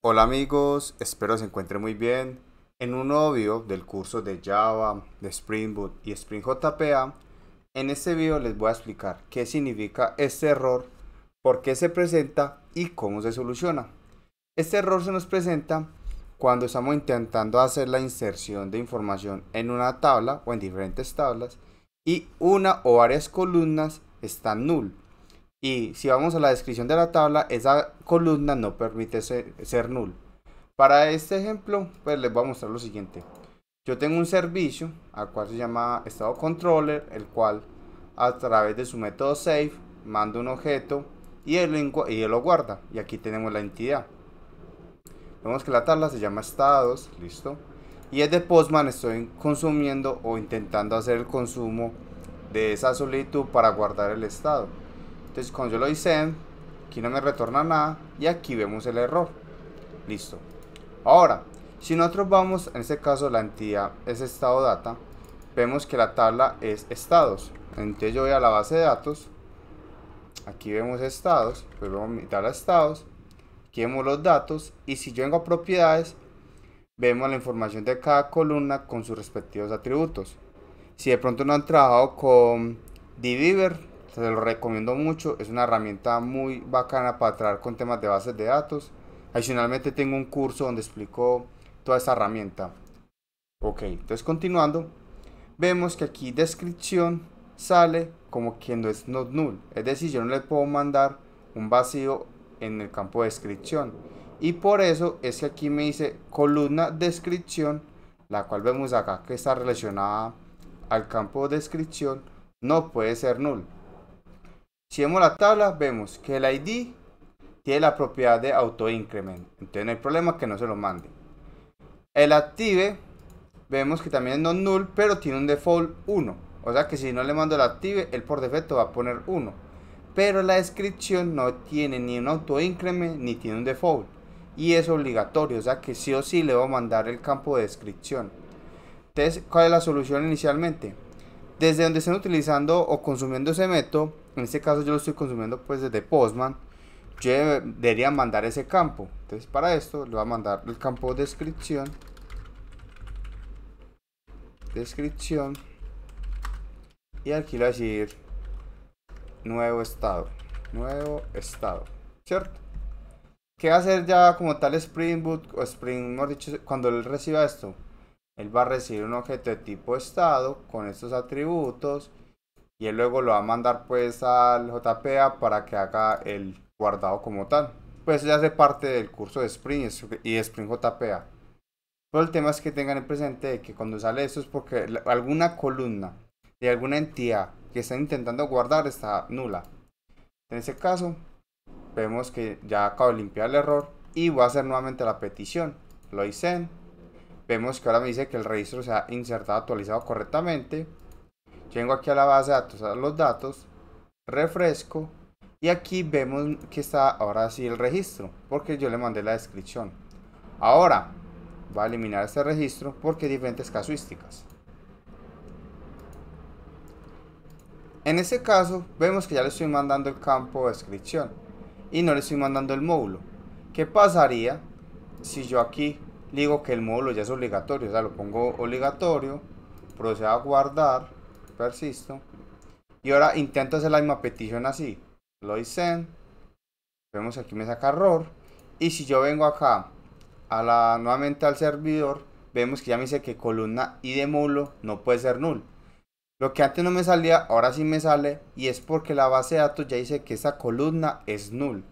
Hola amigos, espero se encuentren muy bien. En un nuevo video del curso de Java, de Spring Boot y Spring JPA, en este video les voy a explicar qué significa este error, por qué se presenta y cómo se soluciona. Este error se nos presenta cuando estamos intentando hacer la inserción de información en una tabla o en diferentes tablas y una o varias columnas están null y si vamos a la descripción de la tabla, esa columna no permite ser, null. Para este ejemplo, pues les voy a mostrar lo siguiente. Yo tengo un servicio, al cual se llama estado controller, el cual a través de su método save manda un objeto y él, lo, y lo guarda. Y aquí tenemos la entidad. Vemos que la tabla se llama estados, listo. Y es de Postman estoy consumiendo o intentando hacer el consumo de esa solicitud para guardar el estado. Entonces cuando yo lo hice, aquí no me retorna nada y aquí vemos el error. Listo. Ahora, si nosotros vamos, en este caso la entidad es estado data, vemos que la tabla es estados. Entonces yo voy a la base de datos, aquí vemos estados, pues vemos mi tabla estados, aquí vemos los datos y si yo vengo a propiedades, vemos la información de cada columna con sus respectivos atributos. Si de pronto no han trabajado con diviver, se lo recomiendo mucho, es una herramienta muy bacana para trabajar con temas de bases de datos. Adicionalmente tengo un curso donde explico toda esta herramienta. Ok, entonces continuando, vemos que aquí descripción sale como que no es not null, es decir, yo no le puedo mandar un vacío en el campo de descripción. Y por eso es que aquí me dice columna descripción, la cual vemos acá que está relacionada al campo de descripción, no puede ser null. Si vemos la tabla, vemos que el ID tiene la propiedad de autoincrement. Entonces no hay problema que no se lo mande. El active, vemos que también es no null, pero tiene un default 1. O sea que si no le mando el active, él por defecto va a poner 1. Pero la descripción no tiene ni un autoincrement ni tiene un default. Y es obligatorio, o sea que sí o sí le voy a mandar el campo de descripción. Entonces, ¿cuál es la solución inicialmente? desde donde estén utilizando o consumiendo ese método, en este caso yo lo estoy consumiendo pues desde Postman, yo debería mandar ese campo. Entonces para esto le voy a mandar el campo descripción. Descripción. Y aquí le voy a decir nuevo estado. Nuevo estado. ¿Cierto? ¿Qué va a hacer ya como tal Spring Boot o Spring, cuando él reciba esto? Él va a recibir un objeto de tipo estado con estos atributos y él luego lo va a mandar pues al JPA para que haga el guardado como tal. Pues ya hace parte del curso de Spring y Spring JPA. Pero el tema es que tengan en presente que cuando sale esto es porque alguna columna de alguna entidad que están intentando guardar está nula. En ese caso, vemos que ya acabo de limpiar el error y voy a hacer nuevamente la petición. Lo hice. Vemos que ahora me dice que el registro se ha insertado actualizado correctamente. Vengo aquí a la base de datos, a los datos, refresco y aquí vemos que está ahora sí el registro porque yo le mandé la descripción. Ahora va a eliminar este registro porque hay diferentes casuísticas. En este caso vemos que ya le estoy mandando el campo de descripción y no le estoy mandando el módulo. ¿Qué pasaría si yo aquí digo que el módulo ya es obligatorio, o sea, lo pongo obligatorio, procedo a guardar, persisto, y ahora intento hacer la misma petición así, lo hice, vemos aquí me saca error, y si yo vengo acá, a la, nuevamente al servidor, vemos que ya me dice que columna id módulo no puede ser null. Lo que antes no me salía, ahora sí me sale, y es porque la base de datos ya dice que esa columna es null.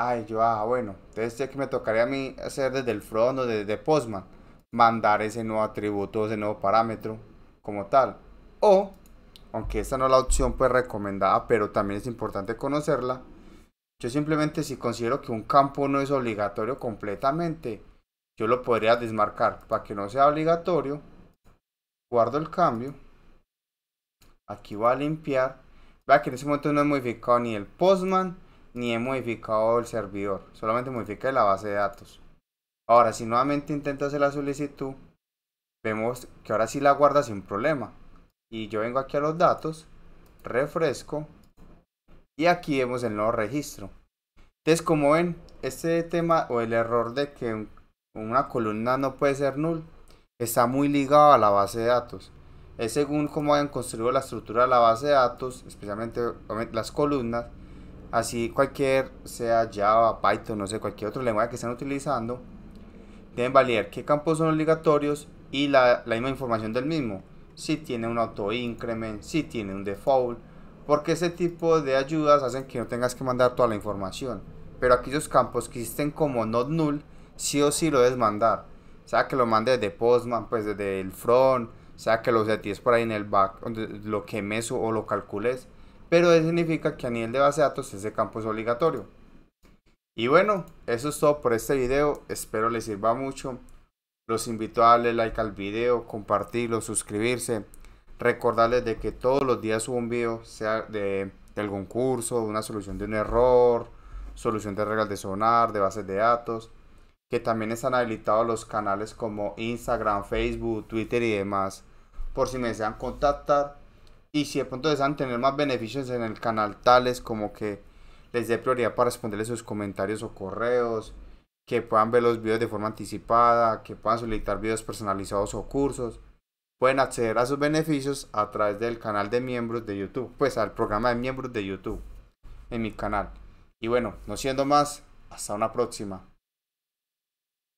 Ay, yo, ah, bueno, entonces ya que me tocaría a mí hacer desde el front o desde Postman, mandar ese nuevo atributo, ese nuevo parámetro como tal. O, aunque esta no es la opción pues recomendada, pero también es importante conocerla, yo simplemente si considero que un campo no es obligatorio completamente, yo lo podría desmarcar para que no sea obligatorio. Guardo el cambio. Aquí va a limpiar. Vea que en ese momento no he modificado ni el postman ni he modificado el servidor, solamente modifique la base de datos. Ahora, si nuevamente intento hacer la solicitud, vemos que ahora sí la guarda sin problema. Y yo vengo aquí a los datos, refresco, y aquí vemos el nuevo registro. Entonces, como ven, este tema o el error de que una columna no puede ser null, está muy ligado a la base de datos. Es según cómo hayan construido la estructura de la base de datos, especialmente las columnas, así cualquier, sea Java, Python, no sé, cualquier otro lenguaje que estén utilizando, deben validar qué campos son obligatorios y la, misma información del mismo. Si tiene un auto-increment, si tiene un default, porque ese tipo de ayudas hacen que no tengas que mandar toda la información. Pero aquellos campos que existen como not null, sí o sí lo debes mandar. O Sea que lo mandes desde Postman, pues desde el front, sea que lo setees por ahí en el back, donde lo quemes o lo calcules pero eso significa que a nivel de base de datos ese campo es obligatorio. Y bueno, eso es todo por este video, espero les sirva mucho. Los invito a darle like al video, compartirlo, suscribirse. Recordarles de que todos los días subo un video, sea de, de algún curso, una solución de un error, solución de reglas de sonar, de bases de datos. Que también están habilitados los canales como Instagram, Facebook, Twitter y demás. Por si me desean contactar, y si de pronto desean tener más beneficios en el canal, tales como que les dé prioridad para responderles sus comentarios o correos, que puedan ver los videos de forma anticipada, que puedan solicitar videos personalizados o cursos. Pueden acceder a sus beneficios a través del canal de miembros de YouTube, pues al programa de miembros de YouTube en mi canal. Y bueno, no siendo más, hasta una próxima.